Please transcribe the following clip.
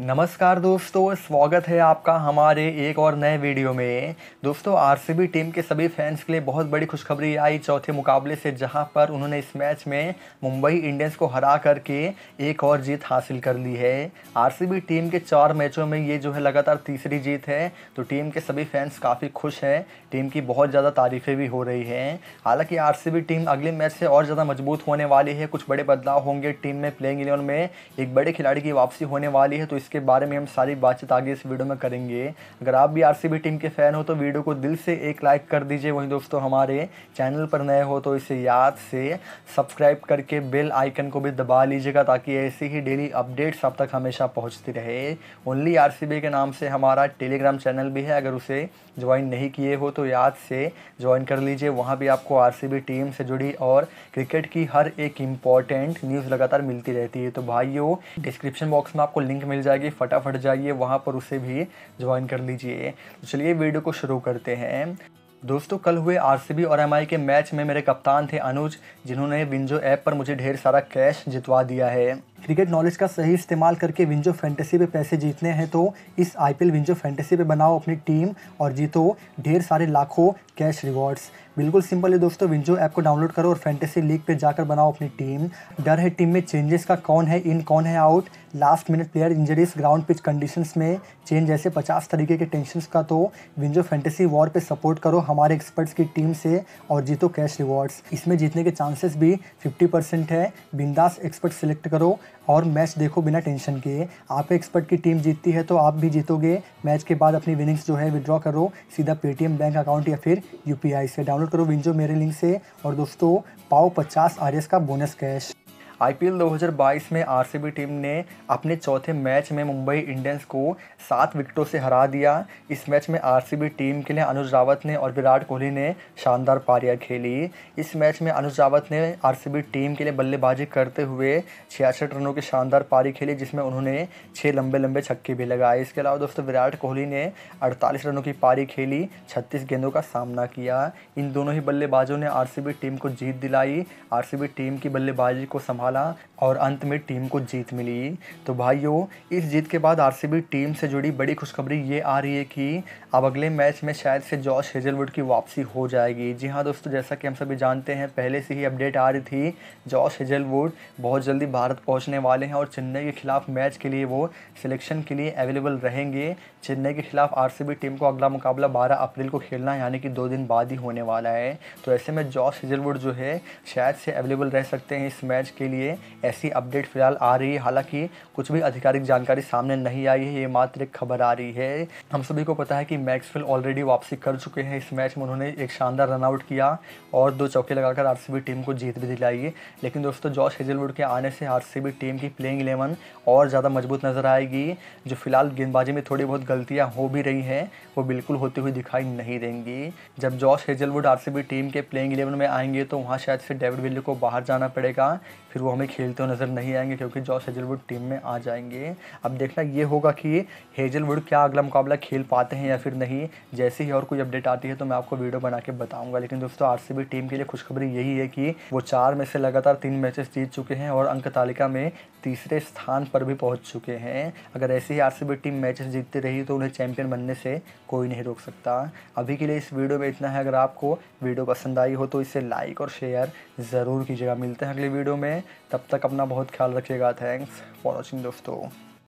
नमस्कार दोस्तों स्वागत है आपका हमारे एक और नए वीडियो में दोस्तों आरसीबी टीम के सभी फैंस के लिए बहुत बड़ी खुशखबरी आई चौथे मुकाबले से जहां पर उन्होंने इस मैच में मुंबई इंडियंस को हरा करके एक और जीत हासिल कर ली है आरसीबी टीम के चार मैचों में ये जो है लगातार तीसरी जीत है तो टीम के सभी फैंस काफ़ी खुश हैं टीम की बहुत ज़्यादा तारीफ़ें भी हो रही हैं हालाँकि आर टीम अगले मैच से और ज़्यादा मजबूत होने वाली है कुछ बड़े बदलाव होंगे टीम में प्लेइंग इलेवन में एक बड़े खिलाड़ी की वापसी होने वाली है तो जिसके बारे में हम सारी बातचीत आगे इस वीडियो में करेंगे अगर आप भी आरसीबी टीम के फ़ैन हो तो वीडियो को दिल से एक लाइक कर दीजिए वहीं दोस्तों हमारे चैनल पर नए हो तो इसे याद से सब्सक्राइब करके बेल आइकन को भी दबा लीजिएगा ताकि ऐसी ही डेली अपडेट्स आप तक हमेशा पहुँचती रहे ओनली आर के नाम से हमारा टेलीग्राम चैनल भी है अगर उसे ज्वाइन नहीं किए हो तो याद से ज्वाइन कर लीजिए वहाँ भी आपको आर टीम से जुड़ी और क्रिकेट की हर एक इम्पॉर्टेंट न्यूज़ लगातार मिलती रहती है तो भाइयों डिस्क्रिप्शन बॉक्स में आपको लिंक मिल जाएगा जाइए फटाफट जाइए वहाँ पर उसे भी ज्वाइन कर लीजिए तो चलिए वीडियो को शुरू करते हैं दोस्तों कल हुए आरसीबी और एम के मैच में मेरे कप्तान थे अनुज जिन्होंने विंजो ऐप पर मुझे ढेर सारा कैश जितवा दिया है क्रिकेट नॉलेज का सही इस्तेमाल करके विंजो फैंटेसी पे पैसे जीतने हैं तो इस आईपीएल विंजो फैंटेसी पे बनाओ अपनी टीम और जीतो ढेर सारे लाखों कैश रिवॉर्ड्स बिल्कुल सिंपल है दोस्तों विंजो ऐप को डाउनलोड करो और फैंटेसी लीग पे जाकर बनाओ अपनी टीम डर है टीम में चेंजेस का कौन है इन कौन है out last minute player injuries ground pitch conditions में चेंज ऐसे पचास तरीके के टेंशंस का तो विंजो फैंटेसी वॉर पे सपोर्ट करो हमारे एक्सपर्ट्स की टीम से और जीतो कैश रिवॉर्ड्स इसमें जीतने के चांसेस भी फिफ्टी परसेंट है बिंदास एक्सपर्ट सेलेक्ट करो और मैच देखो बिना टेंशन के आप एक्सपर्ट की टीम जीतती है तो आप भी जीतोगे मैच के बाद अपनी विनिंग्स जो है विदड्रॉ करो सीधा पेटीएम बैंक अकाउंट या फिर यूपीआई से डाउनलोड करो विंजो मेरे लिंक से और दोस्तों पाओ पचास आर का बोनस कैश आईपीएल 2022 में आरसीबी टीम ने अपने चौथे मैच में मुंबई इंडियंस को सात विकेटों से हरा दिया इस मैच में आरसीबी टीम के लिए अनुज रावत ने और विराट कोहली ने शानदार पारियां खेली इस मैच में अनुज रावत ने आरसीबी टीम के लिए बल्लेबाजी करते हुए छियासठ रनों की शानदार पारी खेली जिसमें उन्होंने छः लंबे लंबे छक्के भी लगाए इसके अलावा दोस्तों विराट कोहली ने अड़तालीस रनों की पारी खेली छत्तीस गेंदों का सामना किया इन दोनों ही बल्लेबाजों ने आर टीम को जीत दिलाई आर टीम की बल्लेबाजी को संभाल डाला और अंत में टीम को जीत मिली तो भाइयों इस जीत के बाद आरसीबी टीम से जुड़ी बड़ी खुशखबरी ये आ रही है कि अब अगले मैच में शायद से जॉश हेजलवुड की वापसी हो जाएगी जी हाँ दोस्तों जैसा कि हम सभी जानते हैं पहले से ही अपडेट आ रही थी जॉश हेजलवुड बहुत जल्दी भारत पहुँचने वाले हैं और चेन्नई के खिलाफ मैच के लिए वो सिलेक्शन के लिए अवेलेबल रहेंगे चेन्नई के खिलाफ आरसीबी टीम को अगला मुकाबला बारह अप्रैल को खेलना यानी कि दो दिन बाद ही होने वाला है तो ऐसे में जॉश हेजलवुड जो है शायद से अवेलेबल रह सकते हैं इस मैच के लिए लिए ऐसी अपडेट फिलहाल आ रही है हालांकि कुछ भी आधिकारिक जानकारी सामने नहीं आई है ये मात्र एक खबर आ रही है हम सभी को पता है कि मैक्सवेल ऑलरेडी वापसी कर चुके हैं इस मैच में उन्होंने एक शानदार रनआउट किया और दो चौके लगाकर आर टीम को जीत भी दिलाई है लेकिन दोस्तों जॉश हेजलवुड के आने से आर टीम की प्लेइंग इलेवन और ज़्यादा मजबूत नज़र आएगी जो फिलहाल गेंदबाजी में थोड़ी बहुत गलतियाँ हो भी रही हैं वो बिल्कुल होती हुई दिखाई नहीं देंगी जब जॉश हेजलवुड आर टीम के प्लेइंग इलेवन में आएंगे तो वहाँ शायद से डेविड विल्ले को बाहर जाना पड़ेगा फिर वो हमें खेलते हुए नज़र नहीं आएंगे क्योंकि जॉस हेजलवुड टीम में आ जाएंगे अब देखना ये होगा कि हेजलवुड क्या अगला मुकाबला खेल पाते हैं या फिर नहीं जैसे ही और कोई अपडेट आती है तो मैं आपको वीडियो बना के बताऊंगा लेकिन दोस्तों आर टीम के लिए खुशखबरी यही है कि वो चार में से लगातार तीन मैचेस जीत चुके हैं और अंक तालिका में तीसरे स्थान पर भी पहुंच चुके हैं अगर ऐसे ही आर टीम मैचेस जीतती रही तो उन्हें चैंपियन बनने से कोई नहीं रोक सकता अभी के लिए इस वीडियो में इतना है अगर आपको वीडियो पसंद आई हो तो इसे लाइक और शेयर ज़रूर कीजिएगा मिलते हैं अगले वीडियो में तब तक अपना बहुत ख्याल रखिएगा थैंक्स फॉर वॉचिंग दोस्तों